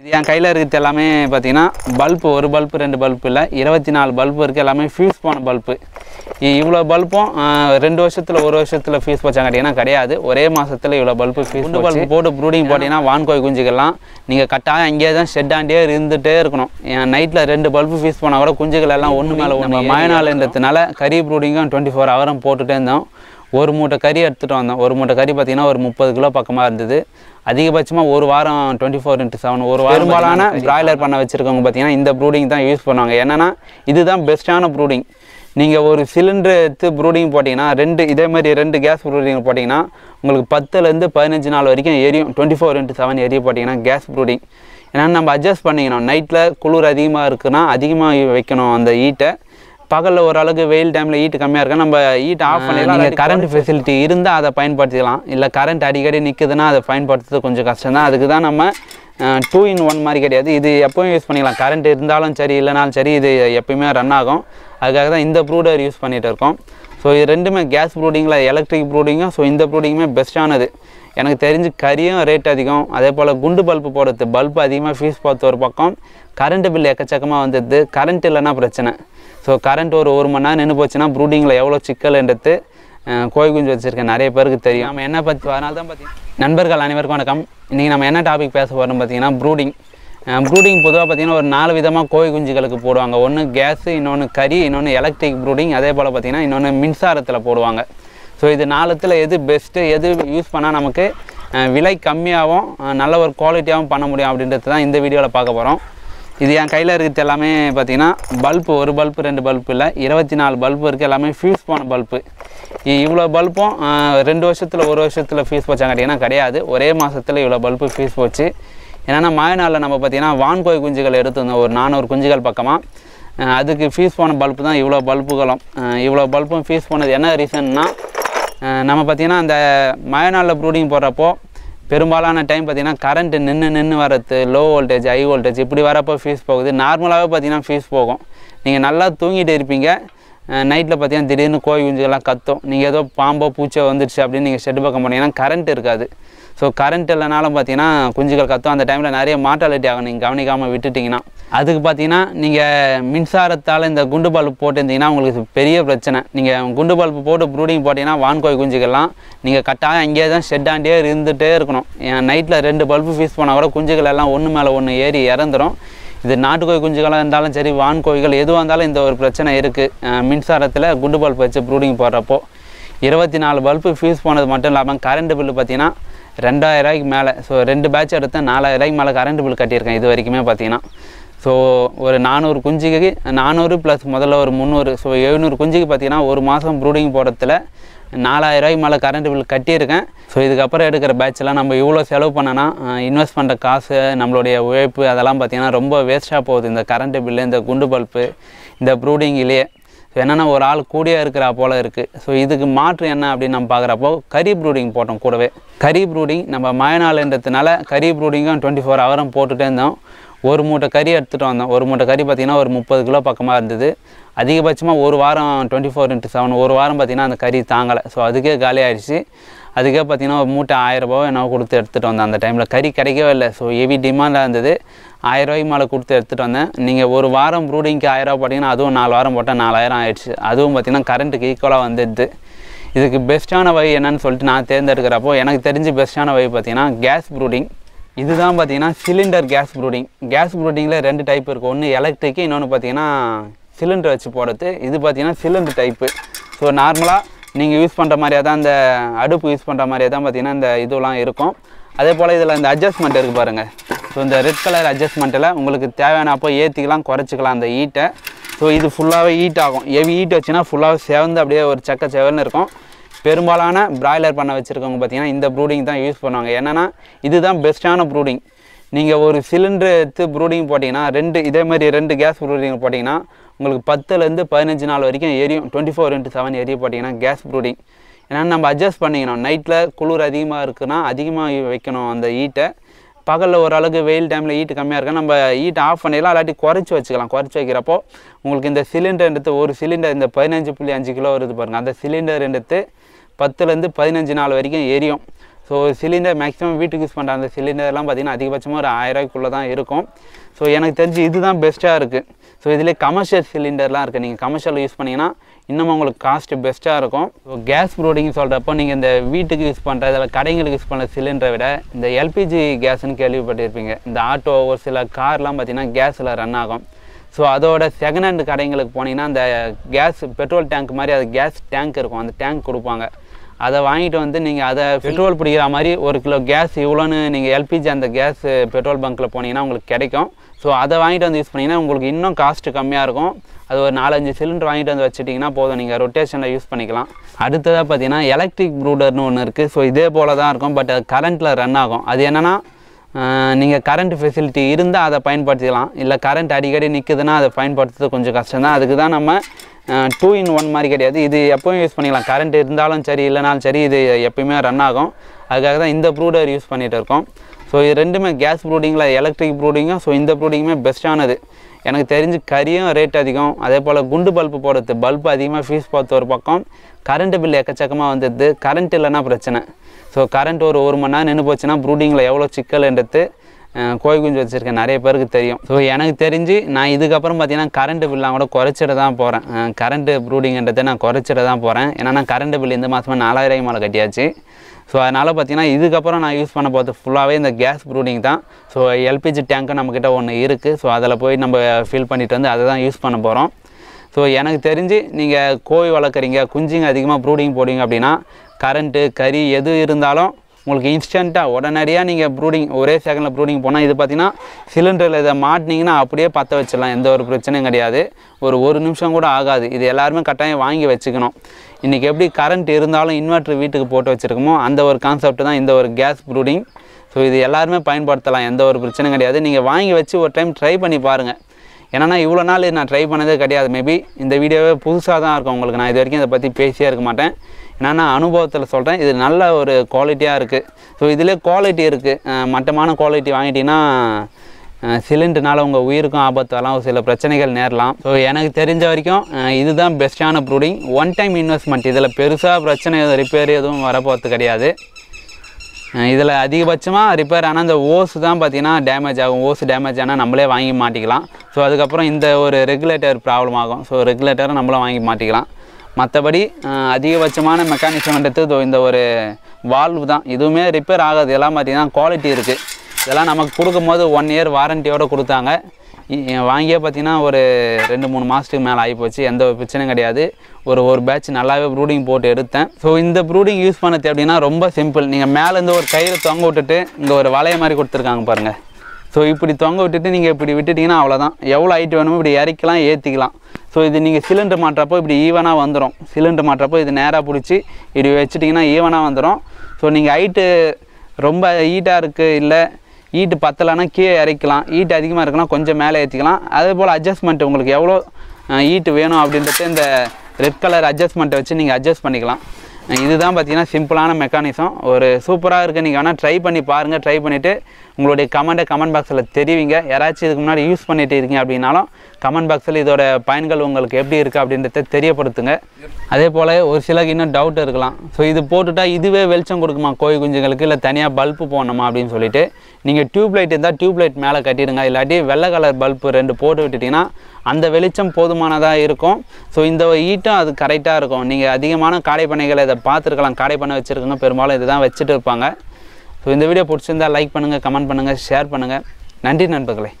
இது என் கையில் இருக்கிறது எல்லாமே பார்த்தீங்கன்னா பல்பு ஒரு பல்பு ரெண்டு பல்பு இல்லை இருபத்தி நாலு பல்பு இருக்குது எல்லாமே ஃபியூஸ் போன பல்பு இவ்வளோ பல்பும் ரெண்டு வருஷத்தில் ஒரு வருஷத்தில் ஃபியூஸ் வச்சாங்கட்டிங்கன்னா கிடையாது ஒரே மாதத்தில் இவ்வளோ பல்பு ஃபியூஸ் பல்பு போட்டு ப்ரூடிங் போட்டிங்கன்னா வான்கோய் குஞ்சுக்கெல்லாம் நீங்கள் கட்டாயம் அங்கேயே தான் ஷெட்டாண்டே இருந்துகிட்டே இருக்கணும் என் நைட்டில் ரெண்டு பல்பு ஃபியூஸ் போனால் கூட குஞ்சுகள் எல்லாம் ஒன்று மேலே ஒன்று மயநாள்ன்றதுனால கறி ப்ரூடிங்கும் டுவெண்ட்டி ஃபோர் ஹவரும் போட்டுகிட்டே இருந்தோம் ஒரு மூட்டை கறி எடுத்துகிட்டு வந்தோம் ஒரு மூட்டை கறி பார்த்தீங்கன்னா ஒரு முப்பது கிலோ பக்கமாக இருந்தது அதிகபட்சமாக ஒரு வாரம் டுவெண்ட்டி ஃபோர் இன்ட்டு செவன் ஒரு வாரம் பெரும்பாலான பிராய்லர் பண்ண வச்சுருக்கவங்க பார்த்தீங்கன்னா இந்த ப்ரூடிங் தான் யூஸ் பண்ணுவாங்க என்னென்னா இதுதான் பெஸ்ட்டான ப்ரூடிங் நீங்கள் ஒரு சிலிண்டர் எடுத்து ப்ரூடிங் போட்டிங்கன்னா ரெண்டு இதே மாதிரி ரெண்டு கேஸ் ப்ரூடிங் போட்டிங்கன்னா உங்களுக்கு பத்துலேருந்து பதினஞ்சு நாள் வரைக்கும் எரியும் டுவெண்ட்டி ஃபோர் இன்ட்டு செவன் எரிய போட்டிங்கன்னா கேஸ் ப்ரூடிங் ஏன்னா நம்ம அட்ஜஸ்ட் பண்ணிக்கணும் நைட்டில் குளிர் அதிகமாக இருக்குன்னா அதிகமாக வைக்கணும் அந்த ஈட்டை பகலில் ஒரு அளவுக்கு வெயில் டைமில் ஹீட் கம்மியாக இருக்கா நம்ம ஹீட் ஆஃப் பண்ணிடலாம் நீங்கள் கரண்ட் ஃபெசிலிட்டி இருந்தால் அதை பயன்படுத்திக்கலாம் இல்லை கரண்ட் அடிக்கடி நிற்குதுன்னா அதை பயன்படுத்துறது கொஞ்சம் கஷ்டம் தான் அதுக்கு தான் நம்ம டூ இன் ஒன் மாதிரி கிடையாது இது எப்போயும் யூஸ் பண்ணிக்கலாம் கரண்ட் இருந்தாலும் சரி இல்லைனாலும் சரி இது எப்பயுமே ரன் ஆகும் அதுக்காக தான் இந்த ப்ரூடர் யூஸ் பண்ணிகிட்டு இருக்கோம் ஸோ இது ரெண்டுமே கேஸ் ப்ரூடிங்கில் எலக்ட்ரிக் ப்ரூடிங்கும் ஸோ இந்த ப்ரூடிங்குமே பெஸ்ட்டானது எனக்கு தெரிஞ்சு கரியும் ரேட் அதிகம் அதே போல் குண்டு பல்பு போடுறது பல்ப் அதிகமாக ஃபீஸ் பார்த்து ஒரு பக்கம் கரண்ட்டு பில் எக்கச்சக்கமாக வந்துடுது கரண்ட் இல்லைன்னா பிரச்சனை ஸோ கரண்ட் ஒரு ஒரு மணி நேரம் நின்று போச்சுன்னா ப்ரூடிங்கில் எவ்வளோ சிக்கல்ன்றது கோய் குஞ்சு வச்சுருக்கேன் நிறைய பேருக்கு தெரியும் நம்ம என்ன பற்றி அதனால தான் பார்த்தீங்கன்னா நண்பர்கள் அனைவருக்கும் வணக்கம் இன்றைக்கி நம்ம என்ன டாபிக் பேச போகிறோம் பார்த்தீங்கன்னா ப்ரூடிங் ப்ரூடிங் பொதுவாக பார்த்திங்கன்னா ஒரு நாலு விதமாக கோழி குஞ்சுகளுக்கு போடுவாங்க ஒன்று கேஸு இன்னொன்று கறி இன்னொன்று எலக்ட்ரிக் ப்ரூடிங் அதே போல் பார்த்திங்கன்னா இன்னொன்று மின்சாரத்தில் போடுவாங்க ஸோ இது நாலுத்தில் எது பெஸ்ட்டு எது யூஸ் பண்ணால் நமக்கு விலை கம்மியாகவும் நல்ல ஒரு குவாலிட்டியாகவும் பண்ண முடியும் அப்படின்றது தான் இந்த வீடியோவில் பார்க்க போகிறோம் இது என் கையில் இருக்கிறது எல்லாமே பார்த்திங்கன்னா பல்ப்பு ஒரு பல்ப்பு ரெண்டு பல்ப்பு இல்லை இருபத்தி நாலு பல்ப்பு இருக்குது எல்லாமே ஃபியூஸ் போன பல்ப்பு இவ்வளோ பல்ப்பும் ரெண்டு வருஷத்தில் ஒரு வருஷத்தில் ஃபியூஸ் போச்சாங்க கேட்டிங்கன்னா கிடையாது ஒரே மாதத்தில் இவ்வளோ பல்ப்பு ஃபியூஸ் போச்சு ஏன்னா மழை நாளில் நம்ம பார்த்திங்கன்னா வான்கோய் குஞ்சுகள் எடுத்திருந்தோம் ஒரு நானூறு குஞ்சுகள் பக்கமாக அதுக்கு ஃபீஸ் போன பல்ப்பு தான் இவ்வளோ பல்புகளும் இவ்வளோ பல்பும் ஃபீஸ் போனது என்ன ரீசன்னா நம்ம பார்த்திங்கன்னா அந்த மழை நாளில் ப்ரூடிங் போடுறப்போ பெரும்பாலான டைம் பார்த்திங்கன்னா கரண்ட்டு நின்று நின்று வரது லோ வோல்டேஜ் ஹை வோல்டேஜ் இப்படி வரப்போ ஃபீஸ் போகுது நார்மலாகவே பார்த்திங்கன்னா ஃபீஸ் போகும் நீங்கள் நல்லா தூங்கிட்டு இருப்பீங்க நைட்டில் பார்த்தீங்கன்னா திடீர்னு கோழி குஞ்சுகள்லாம் கத்தும் நீங்கள் ஏதோ பாம்போ பூச்சோ வந்துடுச்சு அப்படின்னு நீங்கள் ஷெட்டு பக்கம் போனீங்கன்னா கரண்ட் இருக்காது ஸோ கரண்ட் இல்லைனாலும் பார்த்தீங்கன்னா குஞ்சுகள் கத்தும் அந்த டைமில் நிறைய மாட்டாலிட்டி ஆகும் நீங்கள் கவனிக்காமல் விட்டுட்டிங்கன்னா அதுக்கு பார்த்தீங்கன்னா நீங்கள் மின்சாரத்தால் இந்த குண்டு பல்ப் போட்டிருந்தீங்கன்னா உங்களுக்கு பெரிய பிரச்சனை நீங்கள் குண்டு பல்ப் போட்டு ப்ரூடிங் போட்டிங்கன்னா வான்கோய் குஞ்சுகள்லாம் நீங்கள் கட்டாயம் அங்கேயே தான் ஷெட்டாண்டியே இருந்துகிட்டே இருக்கணும் நைட்டில் ரெண்டு பல்பு ஃபீஸ் போனால் கூட குஞ்சுகள் எல்லாம் ஒன்று மேலே ஒன்று ஏறி இறந்துடும் இது நாட்டுக்கோய் குஞ்சுகளாக இருந்தாலும் சரி வான்கோய்கள் எதுவாக இருந்தாலும் இந்த ஒரு பிரச்சனை இருக்குது மின்சாரத்தில் குண்டு பல்ப் வச்சு ப்ரூடிங் போடுறப்போ இருபத்தி நாலு பல்பு ஃபியூஸ் போனது மட்டும் இல்லாமல் கரண்ட் பில்லு பார்த்திங்கன்னா ரெண்டாயிரூவாய்க்கு மேலே ஸோ ரெண்டு பேட்ச் எடுத்தேன் ரூபாய்க்கு மேலே கரண்ட் பில் கட்டியிருக்கேன் இது வரைக்குமே பார்த்தீங்கன்னா ஸோ ஒரு நானூறு குஞ்சுக்கு நானூறு ப்ளஸ் முதல்ல ஒரு முந்நூறு ஸோ எழுநூறு குஞ்சுக்கு பார்த்தீங்கன்னா ஒரு மாதம் ப்ரூடிங் போடுறதுல ரூபாய்க்கு மேலே கரண்ட் பில் கட்டியிருக்கேன் ஸோ இதுக்கப்புறம் எடுக்கிற பேட்செலாம் நம்ம இவ்வளோ செலவு பண்ணனா இன்வெஸ்ட் பண்ணுற காசு நம்மளுடைய உழைப்பு அதெல்லாம் பார்த்திங்கன்னா ரொம்ப வேஸ்ட்டாக போகுது இந்த கரண்ட் பில்லு இந்த குண்டு பல்ப்பு இந்த ப்ரூடிங்கிலேயே ஸோ என்னென்னா ஒரு ஆள் கூடியே இருக்கிறா போல் இருக்குது ஸோ இதுக்கு மாற்று என்ன அப்படின்னு நம்ம பார்க்குறப்போ கறி ப்ரூடிங் போட்டோம் கூடவே கறி ப்ரூடிங் நம்ம மயநாள்ன்றதுனால கரி ப்ரூடிங்கும் டுவெண்ட்டி ஃபோர் ஹவரும் போட்டுகிட்டே இருந்தோம் ஒரு மூட்டை கறி எடுத்துகிட்டு வந்தோம் ஒரு மூட்டை கறி பார்த்திங்கன்னா ஒரு முப்பது கிலோ பக்கமாக இருந்தது அதிகபட்சமாக ஒரு வாரம் டுவெண்ட்டி ஃபோர் இன்ட்டு செவன் ஒரு வாரம் பார்த்திங்கன்னா அந்த கறி தாங்கலை ஸோ அதுக்கே காலி ஆகிடுச்சு அதுக்கே பார்த்திங்கன்னா ஒரு மூட்டை ஆயிரரூபாவோ என்னவோ கொடுத்து எடுத்துகிட்டு வந்தேன் அந்த டைமில் கறி கிடைக்கவே இல்லை ஸோ ஹெவி டிமாண்டாக இருந்தது ஆயிரரூபாய்க்கு மேலே கொடுத்து எடுத்துகிட்டு வந்தேன் நீங்கள் ஒரு வாரம் ப்ரூடிங்க்கு ஆயிரரூபா பார்த்தீங்கன்னா அதுவும் நாலு வாரம் போட்டால் நாலாயிரம் ஆயிடுச்சு அதுவும் பார்த்திங்கன்னா கரண்ட்டுக்கு ஈக்குவலாக வந்துடுது இதுக்கு பெஸ்ட்டான வழி என்னன்னு சொல்லிட்டு நான் தேர்ந்தெடுக்கிறப்போ எனக்கு தெரிஞ்சு பெஸ்ட்டான வழி பார்த்திங்கன்னா கேஸ் ப்ரூடிங் இதுதான் பார்த்திங்கன்னா சிலிண்டர் கேஸ் ப்ரூடிங் கேஸ் ப்ரூடிங்கில் ரெண்டு டைப் இருக்குது ஒன்று எலக்ட்ரிக்கு இன்னொன்று பார்த்திங்கன்னா சிலிண்டர் வச்சு போடுறது இது பார்த்திங்கன்னா சிலிண்டர் டைப்பு ஸோ நார்மலாக நீங்கள் யூஸ் பண்ணுற மாதிரியே தான் அந்த அடுப்பு யூஸ் பண்ணுற மாதிரியே தான் பார்த்திங்கன்னா இந்த இதுலாம் இருக்கும் அதே போல் இதில் இந்த அட்ஜஸ்ட்மெண்ட் இருக்குது பாருங்கள் ஸோ இந்த ரெட் கலர் அட்ஜஸ்ட்மெண்ட்டில் உங்களுக்கு தேவையான அப்போ ஏற்றிக்கலாம் குறைச்சிக்கலாம் அந்த ஈட்டை ஸோ இது ஃபுல்லாகவே ஹீட் ஆகும் எவ் ஹீட் வச்சுன்னா ஃபுல்லாகவே சேர்ந்து அப்படியே ஒரு சக்க செவல்னு இருக்கும் பெரும்பாலான பிராய்லர் பண்ண வச்சுருக்கவங்க பார்த்திங்கன்னா இந்த ப்ரூடிங் தான் யூஸ் பண்ணுவாங்க என்னென்னா இதுதான் பெஸ்ட்டான ப்ரூடிங் நீங்கள் ஒரு சிலிண்டர் எடுத்து ப்ரூடிங் போட்டிங்கன்னா ரெண்டு இதே மாதிரி ரெண்டு கேஸ் ப்ரூடிங் போட்டிங்கன்னா உங்களுக்கு பத்துலேருந்து பதினஞ்சு நாள் வரைக்கும் எரியும் டுவெண்ட்டி ஃபோர் இன்ட்டு செவன் எரிய போட்டிங்கன்னா கேஸ் ப்ரூடிங் ஏன்னா நம்ம அட்ஜஸ்ட் பண்ணிக்கணும் நைட்டில் குளிர் அதிகமாக இருக்குன்னா அதிகமாக வைக்கணும் அந்த ஈட்டை பகலில் ஓரளவுக்கு வெயில் டைமில் ஈட்டு கம்மியாக இருக்கா நம்ம ஈட்டை ஆஃப் பண்ணிடலாம் இல்லாட்டி குறைச்சி வச்சுக்கலாம் குறைச்சி வைக்கிறப்போ உங்களுக்கு இந்த சிலிண்டர் எடுத்து ஒரு சிலிண்டர் இந்த பதினஞ்சு புள்ளி அஞ்சு கிலோ வருது பாருங்கள் அந்த சிலிண்டர் எடுத்து பத்துலேருந்து பதினஞ்சு நாள் வரைக்கும் எரியும் ஸோ சிலிண்டர் மேக்ஸிமம் வீட்டுக்கு யூஸ் பண்ணுற அந்த சிலிண்டர்லாம் பார்த்திங்கன்னா அதிகபட்சமாக ஒரு ஆயிரரூவாய்க்குள்ளே தான் இருக்கும் ஸோ எனக்கு தெரிஞ்சு இதுதான் பெஸ்ட்டாக இருக்குது ஸோ இதிலே கமர்ஷியல் சிலிண்டர்லாம் இருக்குது நீங்கள் கமர்ஷியல் யூஸ் பண்ணிங்கன்னா இன்னமும் உங்களுக்கு காஸ்ட்டு பெஸ்ட்டாக இருக்கும் ஸோ கேஸ் ப்ரோடிங் சொல்கிறப்போ நீங்கள் இந்த வீட்டுக்கு யூஸ் பண்ணுற இதில் கடைங்களுக்கு யூஸ் பண்ணுற சிலிண்டரை விட இந்த எல்பிஜி கேஸ்ன்னு கேள்விப்பட்டிருப்பீங்க இந்த ஆட்டோ ஒரு சில கார்லாம் பார்த்திங்கன்னா கேஸில் ரன் ஆகும் ஸோ அதோட செகண்ட் ஹேண்ட் கடைங்களுக்கு போனீங்கன்னா அந்த கேஸ் பெட்ரோல் டேங்க் மாதிரி அது கேஸ் டேங்க் இருக்கும் அந்த டேங்க் கொடுப்பாங்க அதை வாங்கிட்டு வந்து நீங்கள் அதை பெட்ரோல் பிடிக்கிற மாதிரி ஒரு கிலோ கேஸ் இவ்வளோன்னு நீங்கள் எல்பிஜி அந்த கேஸ் பெட்ரோல் பங்க்கில் போனீங்கன்னா உங்களுக்கு கிடைக்கும் ஸோ அதை வாங்கிட்டு வந்து யூஸ் பண்ணிங்கன்னா உங்களுக்கு இன்னும் காஸ்ட்டு கம்மியாக இருக்கும் அது ஒரு நாலஞ்சு சிலிண்டர் வாங்கிட்டு வந்து வச்சுட்டிங்கன்னா போதும் நீங்கள் ரொட்டேஷனில் யூஸ் பண்ணிக்கலாம் அடுத்ததாக பார்த்தீங்கன்னா எலக்ட்ரிக் ப்ரூடர்னு ஒன்று இருக்குது ஸோ இதே போல் தான் இருக்கும் பட் அது கரண்ட்டில் ரன் ஆகும் அது என்னென்னா நீங்கள் கரண்ட் ஃபெசிலிட்டி இருந்தால் அதை பயன்படுத்திக்கலாம் இல்லை கரண்ட் அடிக்கடி நிற்குதுன்னா அதை பயன்படுத்துறது கொஞ்சம் கஷ்டம் தான் அதுக்கு தான் நம்ம டூ இன் ஒன் மாதிரி கிடையாது இது எப்போயும் யூஸ் பண்ணிக்கலாம் கரண்ட் இருந்தாலும் சரி இல்லைனாலும் சரி இது எப்பயுமே ரன் ஆகும் அதுக்காக தான் இந்த ப்ரூடர் யூஸ் பண்ணிகிட்டு இருக்கோம் ஸோ இது ரெண்டுமே கேஸ் ப்ரூடிங்கில் எலக்ட்ரிக் ப்ரூடிங்கும் ஸோ இந்த ப்ரூடிங்குமே பெஸ்ட்டானது எனக்கு தெரிஞ்சு கறியும் ரேட் அதிகம் அதே போல் குண்டு பல்பு போடுறது பல்பு அதிகமாக ஃபீஸ் பார்த்து ஒரு பக்கம் கரண்ட்டு பில் எக்கச்சக்கமாக வந்துடுது கரண்ட் இல்லைன்னா பிரச்சனை ஸோ கரண்ட் ஒரு ஒரு மணி நேரம் நின்று போச்சுன்னா ப்ரூடிங்கில் எவ்வளோ சிக்கல்ன்றது கோழி குஞ்சு வச்சுருக்க நிறைய பேருக்கு தெரியும் ஸோ எனக்கு தெரிஞ்சு நான் இதுக்கப்புறம் பார்த்தீங்கன்னா கரண்ட் பில்லாம் கூட குறைச்சிட தான் போகிறேன் கரண்ட்டு ப்ரூடிங்கன்றதை நான் குறைச்சிட தான் போகிறேன் ஏன்னா நான் கரண்ட்டு பில் இந்த மாதமாக நாலாயிரம் மேலே கட்டியாச்சு ஸோ அதனால் பார்த்திங்கன்னா இதுக்கப்புறம் நான் யூஸ் பண்ண போகிறது ஃபுல்லாகவே இந்த கேஸ் ப்ரூடிங் தான் ஸோ எல்பிஜி டேங்க்கு நம்மக்கிட்ட ஒன்று இருக்குது ஸோ அதில் போய் நம்ம ஃபில் பண்ணிட்டு வந்து அதை தான் யூஸ் பண்ண போகிறோம் ஸோ எனக்கு தெரிஞ்சு நீங்கள் கோழி வளர்க்குறீங்க குஞ்சுங்க அதிகமாக ப்ரூடிங் போடுவீங்க அப்படின்னா கரண்ட்டு கறி எது இருந்தாலும் உங்களுக்கு இன்ஸ்டண்ட்டாக உடனடியாக நீங்கள் ப்ரூடிங் ஒரே செகண்டில் ப்ரூடிங் போனால் இது பார்த்தீங்கன்னா சிலிண்டரில் இதை மாட்டினீங்கன்னா அப்படியே பற்ற வச்சிடலாம் எந்த ஒரு பிரச்சனையும் கிடையாது ஒரு ஒரு நிமிஷம் கூட ஆகாது இது எல்லாருமே கட்டாயம் வாங்கி வச்சுக்கணும் இன்றைக்கி எப்படி கரண்ட் இருந்தாலும் இன்வெர்ட்ரு வீட்டுக்கு போட்டு வச்சுருக்கோமோ அந்த ஒரு கான்செப்ட் தான் இந்த ஒரு கேஸ் ப்ரூடிங் ஸோ இது எல்லாருமே பயன்படுத்தலாம் எந்த ஒரு பிரச்சனையும் கிடையாது நீங்கள் வாங்கி வச்சு ஒரு டைம் ட்ரை பண்ணி பாருங்கள் ஏன்னா இவ்வளோ நாள் நான் ட்ரை பண்ணதே கிடையாது மேபி இந்த வீடியோவே புதுசாக தான் இருக்கும் உங்களுக்கு நான் இது வரைக்கும் இதை பற்றி பேசியே இருக்க மாட்டேன் நான் அனுபவத்தில் சொல்கிறேன் இது நல்ல ஒரு குவாலிட்டியாக இருக்குது ஸோ இதிலே குவாலிட்டி இருக்குது மட்டமான குவாலிட்டி வாங்கிட்டிங்கன்னா சிலிண்டர்னால உங்கள் உயிருக்கும் ஆபத்து வரலாம் சில பிரச்சனைகள் நேரலாம் ஸோ எனக்கு தெரிஞ்ச வரைக்கும் இதுதான் பெஸ்ட்டான ப்ரூடிங் ஒன் டைம் இன்வெஸ்ட்மெண்ட் இதில் பெருசாக பிரச்சனை ரிப்பேர் எதுவும் வரப்போகிறது கிடையாது இதில் அதிகபட்சமாக ரிப்பேர் ஆனால் இந்த ஓஸ் தான் பார்த்திங்கன்னா டேமேஜ் ஆகும் ஓஸ் டேமேஜ் ஆனால் நம்மளே வாங்கி மாட்டிக்கலாம் ஸோ அதுக்கப்புறம் இந்த ஒரு ரெகுலேட்டர் ப்ராப்ளம் ஆகும் ஸோ ரெகுலேட்டரை நம்மளும் வாங்கி மாட்டிக்கலாம் மற்றபடி அதிகபட்சமான மெக்கானிசம்ன்றது இந்த ஒரு வால்வு தான் இதுவுமே ரிப்பேர் ஆகாது எல்லாம் பார்த்திங்கன்னா குவாலிட்டி இருக்குது இதெல்லாம் நமக்கு கொடுக்கும்போது ஒன் இயர் வாரண்டியோடு கொடுத்தாங்க வாங்கியே பார்த்திங்கன்னா ஒரு ரெண்டு மூணு மாதத்துக்கு மேலே ஆகி போச்சு எந்த ஒரு பிரச்சனையும் கிடையாது ஒரு ஒரு பேட்ச் நல்லாவே ப்ரூடிங் போட்டு எடுத்தேன் ஸோ இந்த ப்ரூடிங் யூஸ் பண்ணது அப்படின்னா ரொம்ப சிம்பிள் நீங்கள் மேலேருந்து ஒரு கயிறு தொங்க விட்டுட்டு இங்கே ஒரு வளைய மாதிரி கொடுத்துருக்காங்க பாருங்கள் ஸோ இப்படி தொங்க விட்டுட்டு நீங்கள் இப்படி விட்டுட்டிங்கன்னா அவ்வளோதான் எவ்வளோ ஹைட் வேணுமோ இப்படி இறக்கலாம் ஏற்றிக்கலாம் ஸோ இது நீங்கள் சிலிண்டர் மாட்டுறப்போ இப்படி ஈவனாக வந்துடும் சிலிண்டர் மாட்டுறப்போ இது நேராக பிடிச்சி இப்படி வச்சுட்டிங்கன்னா ஈவனாக வந்துடும் ஸோ நீங்கள் ஹைட்டு ரொம்ப ஹீட்டாக இருக்குது இல்லை ஈட்டு பத்தலைன்னா கீழே இறக்கலாம் ஈட்டு அதிகமாக இருக்குன்னா கொஞ்சம் மேலே ஏற்றிக்கலாம் அதே போல் அட்ஜஸ்ட்மெண்ட் உங்களுக்கு எவ்வளோ ஈட்டு வேணும் அப்படின்றது இந்த ரெட் கலர் அட்ஜஸ்ட்மெண்ட்டை வச்சு நீங்கள் அட்ஜஸ்ட் பண்ணிக்கலாம் இதுதான் பார்த்தீங்கன்னா சிம்பிளான மெக்கானிசம் ஒரு சூப்பராக இருக்குது நீங்கள் வேணால் ட்ரை பண்ணி பாருங்கள் ட்ரை பண்ணிவிட்டு உங்களுடைய கமெண்ட்டை கமெண்ட் பாக்ஸில் தெரிவிங்க யாராச்சும் இதுக்கு முன்னாடி யூஸ் பண்ணிகிட்டு இருக்கீங்க அப்படின்னாலும் கமெண்ட் பாக்ஸில் இதோட பயன்கள் உங்களுக்கு எப்படி இருக்குது அப்படின்றத தெரியப்படுத்துங்க அதே போல் ஒரு சிலருக்கு இன்னும் டவுட் இருக்கலாம் ஸோ இது போட்டுட்டா இதுவே வெளிச்சம் கொடுக்குமா கோழி குஞ்சுங்களுக்கு இல்லை தனியாக பல்பு போடணுமா அப்படின்னு சொல்லிட்டு நீங்கள் டியூப்லைட் இருந்தால் டியூப்லைட் மேலே கட்டிடுங்க இல்லாட்டி வெள்ளை கலர் பல்பு ரெண்டு போட்டு விட்டுட்டிங்கன்னா அந்த வெளிச்சம் போதுமானதாக இருக்கும் ஸோ இந்த ஈட்டும் அது கரெக்டாக இருக்கும் நீங்கள் அதிகமான காடைப்பனைகளை இதை பார்த்துருக்கலாம் காடை வச்சுருக்கோங்க பெரும்பாலும் இதுதான் வச்சுட்டு இருப்பாங்க ஸோ இந்த வீடியோ பிடிச்சிருந்தால் லைக் பண்ணுங்கள் கமெண்ட் பண்ணுங்கள் ஷேர் பண்ணுங்கள் நன்றி நண்பர்களே